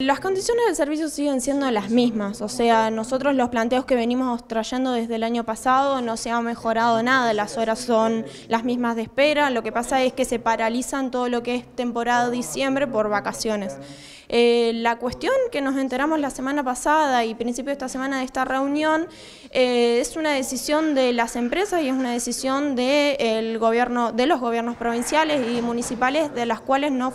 Las condiciones del servicio siguen siendo las mismas, o sea, nosotros los planteos que venimos trayendo desde el año pasado no se ha mejorado nada, las horas son las mismas de espera, lo que pasa es que se paralizan todo lo que es temporada diciembre por vacaciones. Eh, la cuestión que nos enteramos la semana pasada y principio de esta semana de esta reunión eh, es una decisión de las empresas y es una decisión de, gobierno, de los gobiernos provinciales y municipales de las cuales no,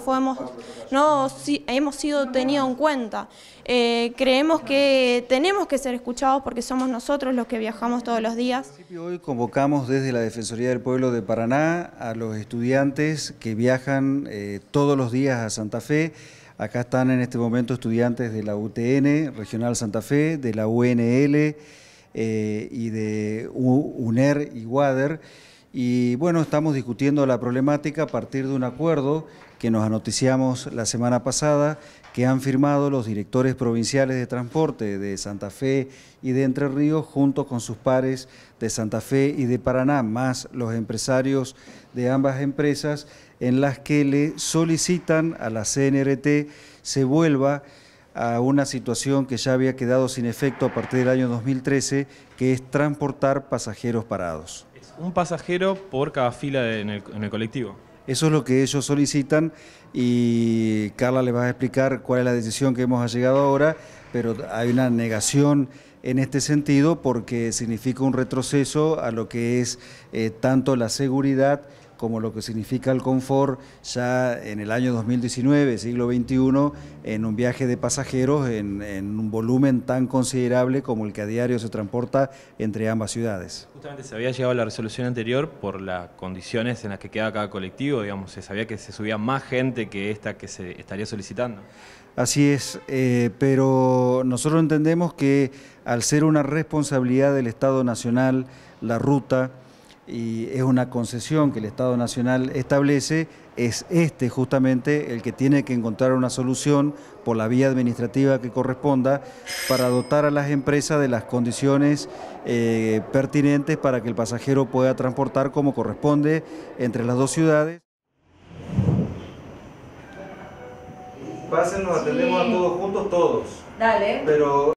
no hemos sido tenidos en cuenta. Eh, creemos que tenemos que ser escuchados porque somos nosotros los que viajamos todos los días. Hoy convocamos desde la Defensoría del Pueblo de Paraná a los estudiantes que viajan eh, todos los días a Santa Fe. Acá están en este momento estudiantes de la UTN, Regional Santa Fe, de la UNL, eh, y de UNER y WADER. Y bueno, estamos discutiendo la problemática a partir de un acuerdo que nos anoticiamos la semana pasada, que han firmado los directores provinciales de transporte de Santa Fe y de Entre Ríos, junto con sus pares de Santa Fe y de Paraná, más los empresarios de ambas empresas, en las que le solicitan a la CNRT se vuelva a una situación que ya había quedado sin efecto a partir del año 2013, que es transportar pasajeros parados. un pasajero por cada fila en, el, colectivo. Eso es lo que ellos solicitan y Carla les va a explicar cuál es la decisión que hemos llegado ahora, pero hay una negación en este sentido porque significa un retroceso a lo que es eh, tanto la seguridad como lo que significa el confort ya en el año 2019, siglo XXI, en un viaje de pasajeros en, un volumen tan considerable como el que a diario se transporta entre ambas ciudades. Justamente se había llegado a la resolución anterior por las condiciones en las que queda cada colectivo, digamos, se sabía que se subía más gente que esta que se estaría solicitando. Así es, eh, pero nosotros entendemos que al ser una responsabilidad del Estado Nacional, la ruta, y es una concesión que el Estado Nacional establece, es este justamente el que tiene que encontrar una solución por la vía administrativa que corresponda para dotar a las empresas de las condiciones eh, pertinentes para que el pasajero pueda transportar como corresponde entre las dos ciudades. Pásenos, atendemos a todos juntos, todos. Dale. Pero...